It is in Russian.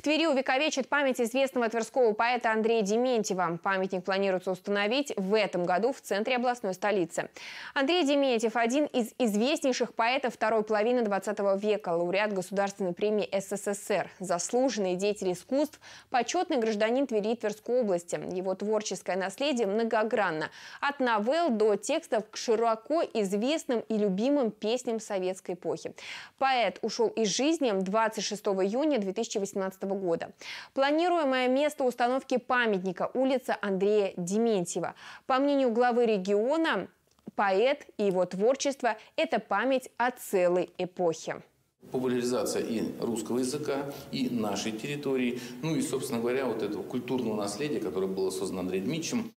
В Твери увековечит память известного тверского поэта Андрея Дементьева. Памятник планируется установить в этом году в центре областной столицы. Андрей Дементьев – один из известнейших поэтов второй половины 20 века, лауреат Государственной премии СССР, заслуженный деятель искусств, почетный гражданин Твери и Тверской области. Его творческое наследие многогранно – от новелл до текстов к широко известным и любимым песням советской эпохи. Поэт ушел из жизни 26 июня 2018 года года. Планируемое место установки памятника – улица Андрея Дементьева. По мнению главы региона, поэт и его творчество – это память о целой эпохе. Популяризация и русского языка, и нашей территории, ну и, собственно говоря, вот этого культурного наследия, которое было создано Андреем Дмитриевичем.